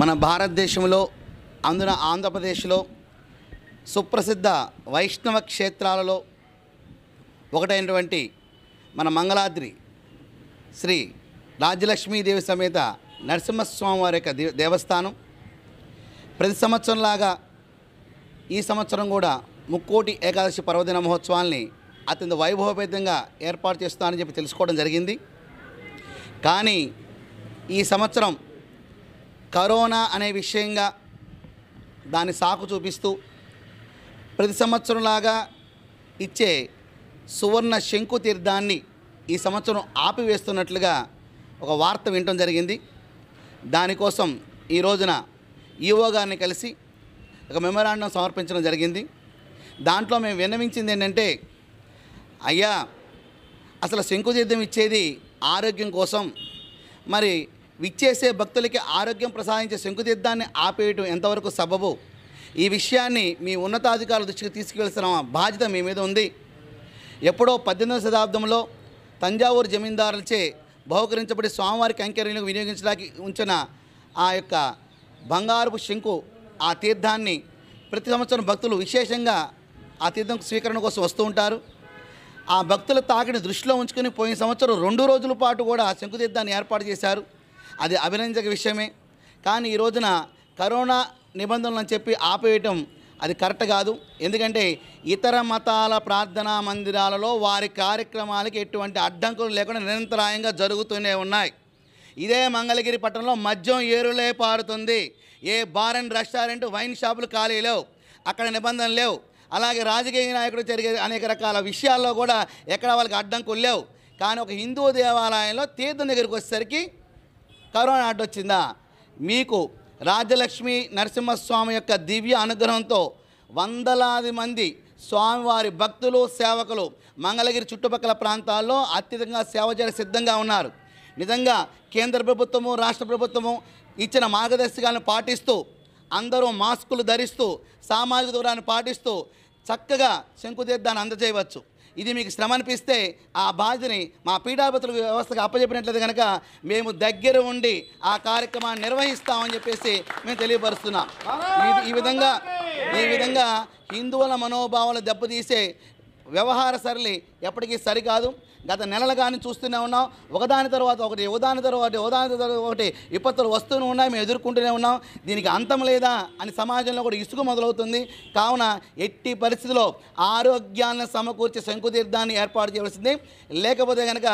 మన భారతదేశంలో అందున ఆంధ్రప్రదేశ్లో సుప్రసిద్ధ వైష్ణవ క్షేత్రాలలో ఒకటైనటువంటి మన మంగళాద్రి శ్రీ రాజలక్ష్మీదేవి సమేత నరసింహస్వామి వారి యొక్క దేవస్థానం ప్రతి సంవత్సరంలాగా ఈ సంవత్సరం కూడా ముక్కోటి ఏకాదశి పర్వదిన మహోత్సవాల్ని అత్యంత వైభవపేతంగా ఏర్పాటు చేస్తానని చెప్పి తెలుసుకోవడం జరిగింది కానీ ఈ సంవత్సరం కరోనా అనే విషయంగా దాని సాకు చూపిస్తూ ప్రతి సంవత్సరంలాగా ఇచ్చే సువర్ణ శంకు తీర్థాన్ని ఈ సంవత్సరం ఆపివేస్తున్నట్లుగా ఒక వార్త వినటం జరిగింది దానికోసం ఈ రోజున ఈఓ గారిని కలిసి ఒక మెమరాండం సమర్పించడం జరిగింది దాంట్లో మేము విన్నవించింది ఏంటంటే అయ్యా అసలు శంకుతీర్థం ఇచ్చేది ఆరోగ్యం కోసం మరి విచ్చేసే భక్తులకి ఆరోగ్యం ప్రసాదించే శంకుతీర్థాన్ని ఆపేయటం ఎంతవరకు సబబు ఈ విషయాన్ని మీ ఉన్నతాధికారుల దృష్టికి తీసుకువెళ్తున్న బాధ్యత మీ మీద ఉంది ఎప్పుడో పద్దెనిమిదవ శతాబ్దంలో తంజావూరు జమీందారులచే బహుకరించబడి స్వామివారికి అంకర్యంలో వినియోగించడానికి ఉంచిన ఆ యొక్క బంగారుపు శంకు ఆ తీర్థాన్ని ప్రతి సంవత్సరం భక్తులు విశేషంగా ఆ తీర్థం స్వీకరణ కోసం వస్తూ ఉంటారు ఆ భక్తుల తాకిని దృష్టిలో ఉంచుకొని పోయిన సంవత్సరం రెండు రోజుల పాటు కూడా శంకుతీర్థాన్ని ఏర్పాటు చేశారు అది అభినందక విషయమే కానీ ఈ రోజున కరోనా నిబంధనలను చెప్పి ఆపేయటం అది కరెక్ట్ కాదు ఎందుకంటే ఇతర మతాల ప్రార్థనా మందిరాలలో వారి కార్యక్రమాలకి ఎటువంటి అడ్డంకులు లేకుండా నిరంతరాయంగా జరుగుతూనే ఉన్నాయి ఇదే మంగళగిరి పట్టణంలో మద్యం ఏరులే పారుతుంది ఏ బార్ అండ్ రెస్టారెంట్ వైన్ షాపులు ఖాళీ లేవు అక్కడ నిబంధనలు లేవు అలాగే రాజకీయ నాయకుడు జరిగే అనేక రకాల విషయాల్లో కూడా ఎక్కడ వాళ్ళకి అడ్డంకులు లేవు కానీ ఒక హిందూ దేవాలయంలో తీర్థం దగ్గరికి వచ్చేసరికి కరోనా వచ్చిందా మీకు రాజలక్ష్మి నరసింహస్వామి యొక్క దివ్య అనుగ్రహంతో వందలాది మంది స్వామివారి భక్తులు సేవకులు మంగళగిరి చుట్టుపక్కల ప్రాంతాల్లో అత్యధికంగా సేవ చేయడం సిద్ధంగా ఉన్నారు నిజంగా కేంద్ర ప్రభుత్వము రాష్ట్ర ప్రభుత్వము ఇచ్చిన మార్గదర్శకాలను పాటిస్తూ అందరూ మాస్కులు ధరిస్తూ సామాజిక దూరాన్ని పాటిస్తూ చక్కగా శంకుతీర్థాన్ని అందజేయవచ్చు ఇది మీకు శ్రమ అనిపిస్తే ఆ బాధ్యని మా పీఠాపతుల వ్యవస్థకు అప్పచెప్పినట్లయితే కనుక మేము దగ్గర ఉండి ఆ కార్యక్రమాన్ని నిర్వహిస్తామని చెప్పేసి మేము తెలియపరుస్తున్నాం ఈ విధంగా ఈ విధంగా హిందువుల మనోభావాలు దెబ్బతీసే వ్యవహార సరళి ఎప్పటికీ సరికాదు గత నెలలు కానీ చూస్తూనే ఉన్నాం ఒకదాని తర్వాత ఒకటి ఉదాహరణ తర్వాత ఒకదాని తర్వాత ఒకటి విపత్తులు వస్తూనే ఉన్నాయి మేము ఎదుర్కొంటూనే ఉన్నాం దీనికి అంతం లేదా అని సమాజంలో కూడా ఇసుక మొదలవుతుంది కావున ఎట్టి పరిస్థితిలో ఆరోగ్యాన్ని సమకూర్చే శంకుతీర్థాన్ని ఏర్పాటు చేయవలసింది లేకపోతే కనుక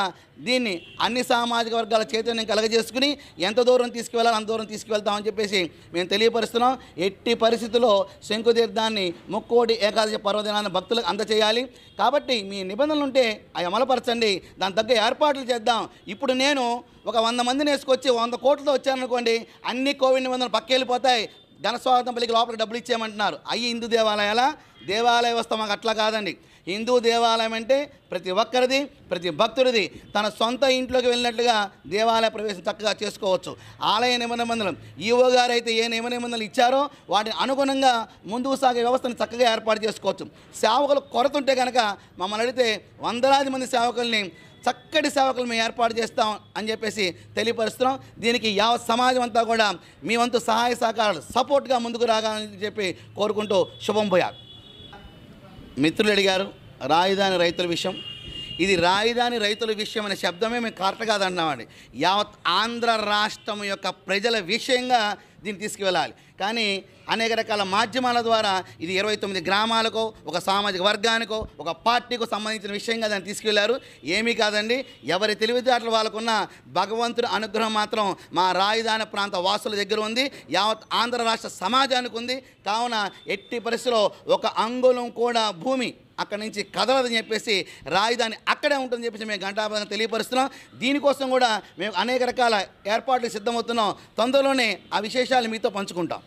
దీన్ని అన్ని సామాజిక వర్గాల చైతన్యం కలగజేసుకుని ఎంత దూరం తీసుకువెళ్ళాలి అంత దూరం తీసుకువెళ్తామని చెప్పేసి మేము తెలియపరుస్తున్నాం ఎట్టి పరిస్థితిలో శంకుతీర్థాన్ని ముక్కోటి ఏకాదశి పర్వదినాన్ని భక్తులకు అందచేయాలి కాబట్టి మీ నిబంధనలు ఉంటే అవి అమలుపరచండి అనుకోండి దాని తగ్గ ఏర్పాట్లు చేద్దాం ఇప్పుడు నేను ఒక వంద మందిని వేసుకొచ్చి వంద కోట్లతో వచ్చాననుకోండి అన్ని కోవిడ్ నిబంధనలు పక్కెళ్ళిపోతాయి ఘనస్వాగతం పల్లికి లోపలికి డబ్బులు ఇచ్చేయమంటున్నారు అయ్యి హిందూ దేవాలయాల దేవాలయ వ్యవస్థ మాకు అట్లా కాదండి హిందూ దేవాలయం అంటే ప్రతి ఒక్కరిది ప్రతి భక్తుడిది తన సొంత ఇంట్లోకి వెళ్ళినట్లుగా దేవాలయ ప్రవేశం చక్కగా చేసుకోవచ్చు ఆలయ నిమన నిబంధనలు ఈవో గారు అయితే ఏ నియమ నిబంధనలు ఇచ్చారో వాటిని అనుగుణంగా ముందుకు సాగే వ్యవస్థను చక్కగా ఏర్పాటు చేసుకోవచ్చు సేవకులు కొరతుంటే కనుక మమ్మల్ని అడిగితే వందలాది మంది సేవకుల్ని చక్కటి సేవకులు మేము ఏర్పాటు చేస్తాం అని చెప్పేసి తెలియపరుస్తున్నాం దీనికి యావత్ సమాజం అంతా కూడా మీ వంతు సహాయ సహకారాలు సపోర్ట్గా ముందుకు రాగాలని చెప్పి కోరుకుంటూ శుభం పోయారు మిత్రులు అడిగారు రాజధాని రైతుల విషయం ఇది రాజధాని రైతుల విషయం అనే శబ్దమే మేము కరెక్ట్ కాదన్నామండి యావత్ ఆంధ్ర రాష్ట్రం యొక్క ప్రజల విషయంగా దీన్ని తీసుకువెళ్ళాలి కానీ అనేక రకాల మాధ్యమాల ద్వారా ఇది ఇరవై తొమ్మిది గ్రామాలకో ఒక సామాజిక వర్గానికో ఒక పార్టీకో సంబంధించిన విషయంగా దాన్ని తీసుకువెళ్ళారు ఏమీ కాదండి ఎవరి తెలివితేటలు వాళ్ళకున్న భగవంతుడి అనుగ్రహం మాత్రం మా రాజధాని ప్రాంత వాసుల దగ్గర ఉంది యావత్ ఆంధ్ర రాష్ట్ర సమాజానికి ఉంది కావున ఎట్టి పరిస్థితిలో ఒక అంగుళం కూడా భూమి అక్కడి నుంచి కదలదని చెప్పేసి రాజధాని అక్కడే ఉంటుందని చెప్పేసి మేము గంటాపదంగా తెలియపరుస్తున్నాం దీనికోసం కూడా మేము అనేక రకాల ఏర్పాట్లు సిద్ధమవుతున్నాం తొందరలోనే ఆ విశేషాలు మీతో పంచుకుంటాం